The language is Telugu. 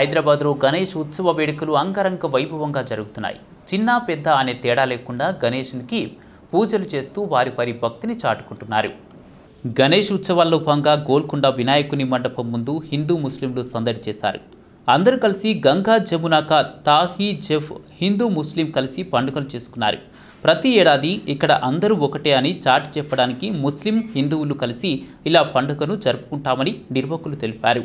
హైదరాబాద్లో గణేష్ ఉత్సవ వేడుకలు అంగరంగ వైభవంగా జరుగుతున్నాయి చిన్న పెద్ద అనే తేడా లేకుండా గణేషునికి పూజలు చేస్తూ వారి వారి భక్తిని చాటుకుంటున్నారు గణేష్ ఉత్సవాల్లో భాగంగా గోల్కొండ వినాయకుని మండపం ముందు హిందూ ముస్లింలు సందడి చేశారు అందరూ కలిసి గంగా జమునాక తాహీ జఫ్ హిందూ ముస్లిం కలిసి పండుగలు చేసుకున్నారు ప్రతి ఏడాది ఇక్కడ అందరూ ఒకటే అని చాటి చెప్పడానికి ముస్లిం హిందువులు కలిసి ఇలా పండుగను జరుపుకుంటామని నిర్వాహకులు తెలిపారు